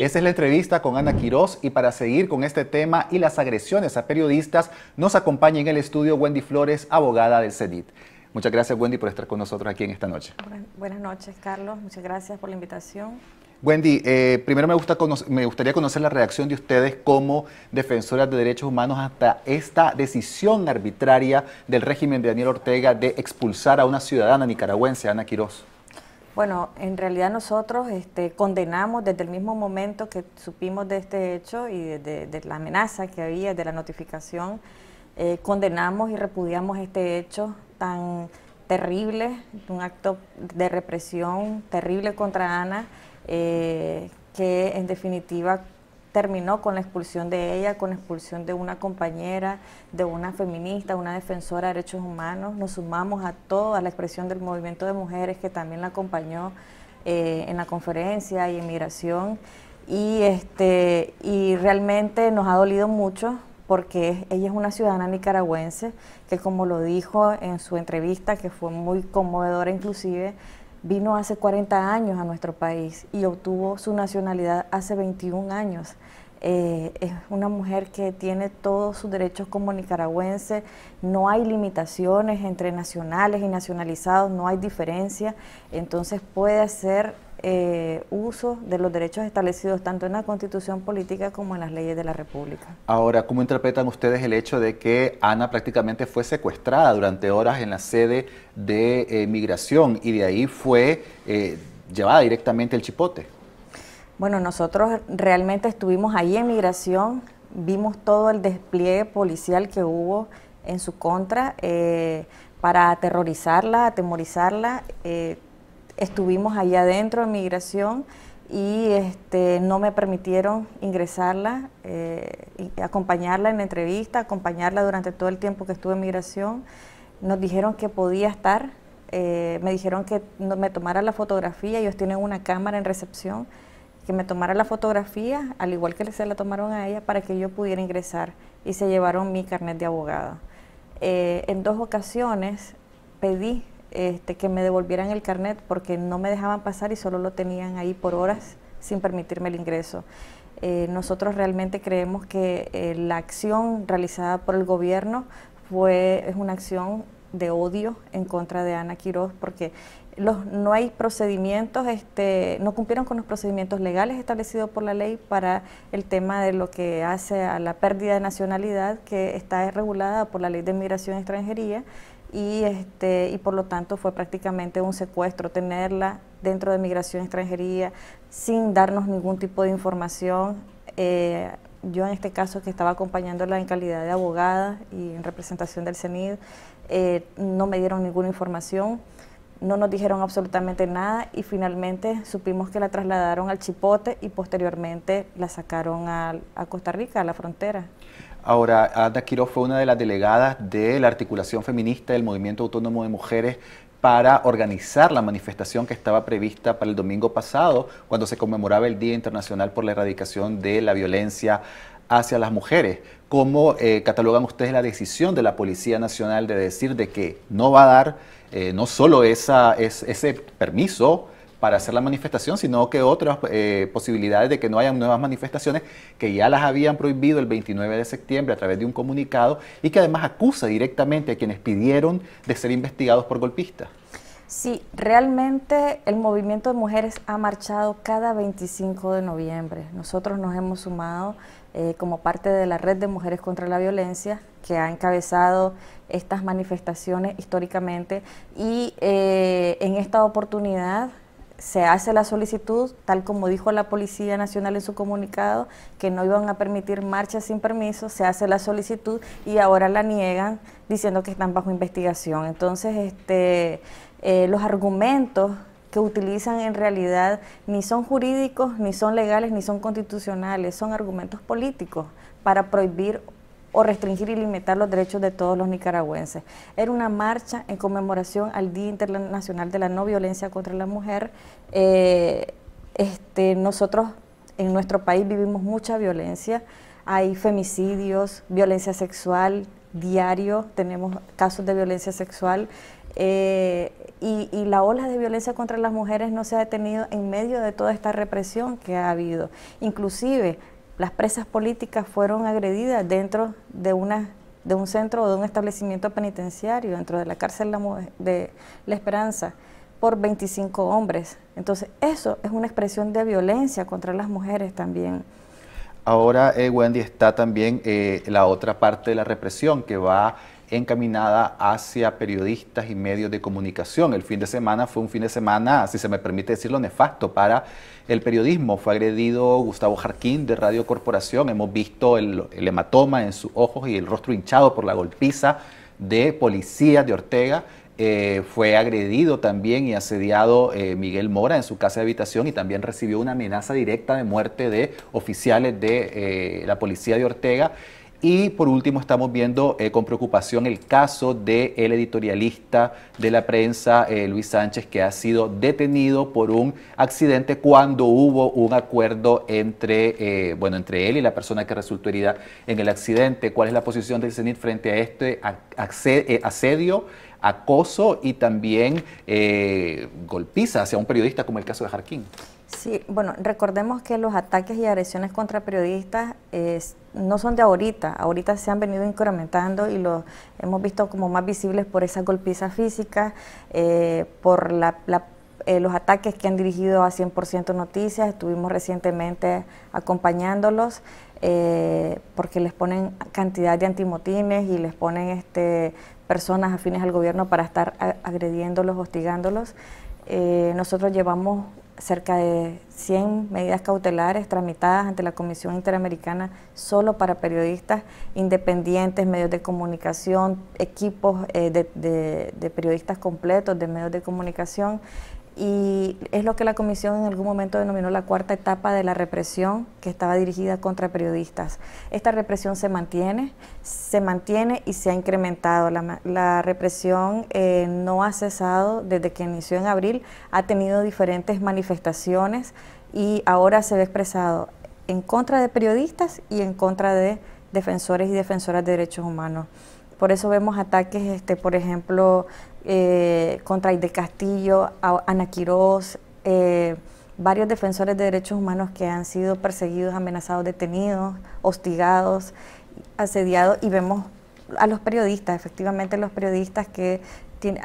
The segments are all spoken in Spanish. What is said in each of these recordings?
Esta es la entrevista con Ana Quirós y para seguir con este tema y las agresiones a periodistas, nos acompaña en el estudio Wendy Flores, abogada del CEDIT. Muchas gracias Wendy por estar con nosotros aquí en esta noche. Buenas noches Carlos, muchas gracias por la invitación. Wendy, eh, primero me, gusta me, gustaría conocer la reacción de ustedes como defensoras de derechos humanos hasta esta decisión arbitraria del régimen de Daniel Ortega de expulsar a una ciudadana nicaragüense, Ana Quirós. Bueno, en realidad nosotros este, condenamos desde el mismo momento que supimos de este hecho y de, la amenaza que había, de la notificación, eh, condenamos y repudiamos este hecho tan terrible, un acto de represión terrible contra Ana, eh, que en definitiva terminó con la expulsión de ella, con la expulsión de una compañera, de una feminista, una defensora de derechos humanos. Nos sumamos a toda la expresión del movimiento de mujeres que también la acompañó eh, en la conferencia y en migración. Y, este, y realmente nos ha dolido mucho porque ella es una ciudadana nicaragüense que como lo dijo en su entrevista, que fue muy conmovedora inclusive, vino hace 40 años a nuestro país y obtuvo su nacionalidad hace 21 años. Eh, es una mujer que tiene todos sus derechos como nicaragüense, no hay limitaciones entre nacionales y nacionalizados, no hay diferencia, entonces puede ser eh, uso de los derechos establecidos tanto en la constitución política como en las leyes de la República. Ahora, ¿cómo interpretan ustedes el hecho de que Ana prácticamente fue secuestrada durante horas en la sede de eh, migración y de ahí fue eh, llevada directamente el chipote? Bueno, nosotros realmente estuvimos ahí en migración, vimos todo el despliegue policial que hubo en su contra para aterrorizarla, atemorizarla. Estuvimos allá adentro en migración y este, no me permitieron ingresarla, eh, acompañarla en entrevista, acompañarla durante todo el tiempo que estuve en migración. Nos dijeron que podía estar, eh, me dijeron que no, me tomara la fotografía, ellos tienen una cámara en recepción, que me tomara la fotografía, al igual que se la tomaron a ella, para que yo pudiera ingresar y se llevaron mi carnet de abogada. Eh, en dos ocasiones pedí este, que me devolvieran el carnet porque no me dejaban pasar y solo lo tenían ahí por horas sin permitirme el ingreso. Eh, nosotros realmente creemos que eh, la acción realizada por el gobierno fue, es una acción de odio en contra de Ana Quiroz porque no hay procedimientos, este, no cumplieron con los procedimientos legales establecidos por la ley para el tema de lo que hace a la pérdida de nacionalidad que está regulada por la ley de migración y extranjería y, este, y por lo tanto fue prácticamente un secuestro tenerla dentro de migración y extranjería sin darnos ningún tipo de información. Eh, yo en este caso que estaba acompañándola en calidad de abogada y en representación del CENID, eh, no me dieron ninguna información no nos dijeron absolutamente nada y finalmente supimos que la trasladaron al Chipote y posteriormente la sacaron a, Costa Rica, a la frontera. Ahora, Ada Quiroz fue una de las delegadas de la articulación feminista del Movimiento Autónomo de Mujeres para organizar la manifestación que estaba prevista para el domingo pasado, cuando se conmemoraba el Día Internacional por la Erradicación de la Violencia hacia las mujeres. ¿Cómo eh, catalogan ustedes la decisión de la Policía Nacional de decir de que no va a dar eh, no solo ese permiso para hacer la manifestación, sino que otras eh, posibilidades de que no hayan nuevas manifestaciones que ya las habían prohibido el 29 de septiembre a través de un comunicado y que además acusa directamente a quienes pidieron de ser investigados por golpistas? Sí, realmente el movimiento de mujeres ha marchado cada 25 de noviembre. Nosotros nos hemos sumado eh, como parte de la Red de Mujeres contra la Violencia, que ha encabezado estas manifestaciones históricamente. Y eh, en esta oportunidad se hace la solicitud, tal como dijo la Policía Nacional en su comunicado, que no iban a permitir marchas sin permiso, se hace la solicitud y ahora la niegan diciendo que están bajo investigación. Entonces, este, eh, los argumentos que utilizan en realidad ni son jurídicos, ni son legales, ni son constitucionales, son argumentos políticos para prohibir o restringir y limitar los derechos de todos los nicaragüenses. Era una marcha en conmemoración al Día Internacional de la No Violencia contra la Mujer. Eh, este, nosotros en nuestro país vivimos mucha violencia, hay femicidios, violencia sexual, diario tenemos casos de violencia sexual eh, y, la ola de violencia contra las mujeres no se ha detenido en medio de toda esta represión que ha habido. Inclusive las presas políticas fueron agredidas dentro de una de un centro o de un establecimiento penitenciario, dentro de la cárcel de La Esperanza, por 25 hombres. Entonces, eso es una expresión de violencia contra las mujeres también. Ahora, eh, Wendy, está también eh, la otra parte de la represión que va encaminada hacia periodistas y medios de comunicación. El fin de semana fue un fin de semana, si se me permite decirlo, nefasto para el periodismo. Fue agredido Gustavo Jarquín de Radio Corporación. Hemos visto el, hematoma en sus ojos y el rostro hinchado por la golpiza de policías de Ortega. Eh, fue agredido también y asediado eh, Miguel Mora en su casa de habitación y también recibió una amenaza directa de muerte de oficiales de eh, la policía de Ortega. Y por último, estamos viendo eh, con preocupación el caso del editorialista de la prensa, eh, Luis Sánchez, que ha sido detenido por un accidente cuando hubo un acuerdo entre, eh, bueno, entre él y la persona que resultó herida en el accidente. ¿Cuál es la posición de CENIT frente a este asedio? acoso y también golpiza hacia un periodista como el caso de Jarquín. Sí, bueno, recordemos que los ataques y agresiones contra periodistas no son de ahorita, ahorita se han venido incrementando y los hemos visto como más visibles por esas golpizas físicas, eh, por eh, los ataques que han dirigido a 100% Noticias, estuvimos recientemente acompañándolos eh, porque les ponen cantidad de antimotines y les ponen este, personas afines al gobierno para estar agrediéndolos, hostigándolos. Eh, nosotros llevamos cerca de 100 medidas cautelares tramitadas ante la Comisión Interamericana solo para periodistas independientes, medios de comunicación, equipos eh, de, periodistas completos de medios de comunicación y es lo que la comisión en algún momento denominó la cuarta etapa de la represión que estaba dirigida contra periodistas. Esta represión se mantiene, se mantiene y se ha incrementado. La, represión eh, no ha cesado desde que inició en abril, ha tenido diferentes manifestaciones y ahora se ve expresado en contra de periodistas y en contra de defensores y defensoras de derechos humanos. Por eso vemos ataques, este, por ejemplo, eh, contra Aide Castillo, Ana Quiroz, eh, varios defensores de derechos humanos que han sido perseguidos, amenazados, detenidos, hostigados, asediados, y vemos a los periodistas, efectivamente los periodistas que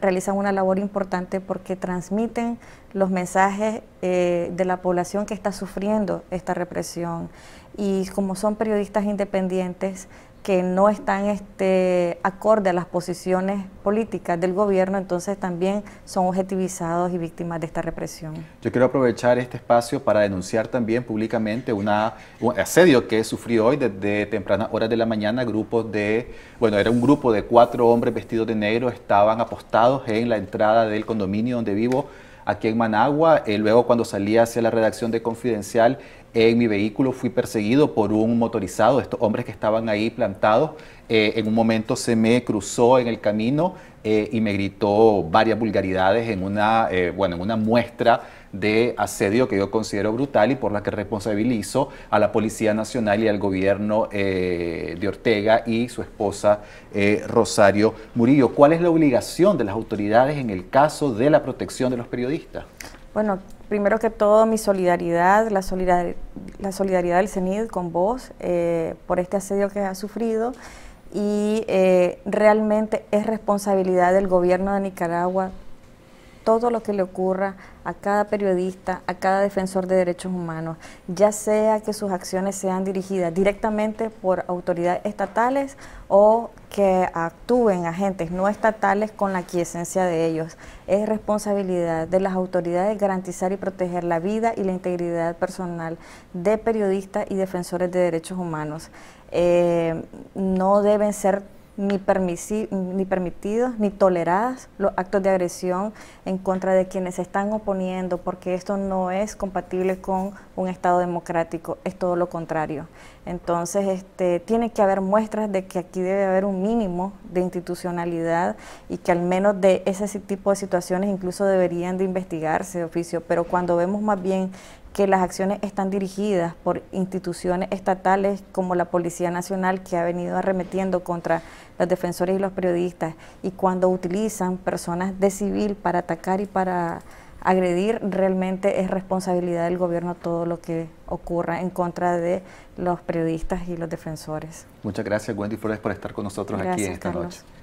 realizan una labor importante porque transmiten los mensajes eh, de la población que está sufriendo esta represión. Y como son periodistas independientes, que no están este, acorde a las posiciones políticas del gobierno, entonces también son objetivizados y víctimas de esta represión. Yo quiero aprovechar este espacio para denunciar también públicamente una, un asedio que sufrió hoy desde tempranas horas de la mañana grupos de, bueno, era un grupo de cuatro hombres vestidos de negro, estaban apostados en la entrada del condominio donde vivo aquí en Managua. Eh, luego cuando salí hacia la redacción de Confidencial, en mi vehículo fui perseguido por un motorizado, estos hombres que estaban ahí plantados. Eh, en un momento se me cruzó en el camino eh, y me gritó varias vulgaridades en una, eh, bueno, en una muestra de asedio que yo considero brutal y por la que responsabilizo a la Policía Nacional y al gobierno eh, de Ortega y su esposa eh, Rosario Murillo. ¿Cuál es la obligación de las autoridades en el caso de la protección de los periodistas? Bueno, primero que todo mi solidaridad, la, solidaridad del CENID con vos eh, por este asedio que ha sufrido y realmente es responsabilidad del gobierno de Nicaragua todo lo que le ocurra a cada periodista, a cada defensor de derechos humanos, ya sea que sus acciones sean dirigidas directamente por autoridades estatales o que actúen agentes no estatales con la quiesencia de ellos. Es responsabilidad de las autoridades garantizar y proteger la vida y la integridad personal de periodistas y defensores de derechos humanos. Eh, no deben ser ni, ni permitidos ni toleradas los actos de agresión en contra de quienes se están oponiendo, porque esto no es compatible con un Estado democrático, es todo lo contrario. Entonces, este, tiene que haber muestras de que aquí debe haber un mínimo de institucionalidad y que al menos de ese tipo de situaciones incluso deberían de investigarse de oficio, pero cuando vemos más bien que las acciones están dirigidas por instituciones estatales como la Policía Nacional que ha venido arremetiendo contra los defensores y los periodistas y cuando utilizan personas de civil para atacar y para agredir, realmente es responsabilidad del gobierno todo lo que ocurra en contra de los periodistas y los defensores. Muchas gracias Wendy Flores por estar con nosotros aquí esta noche.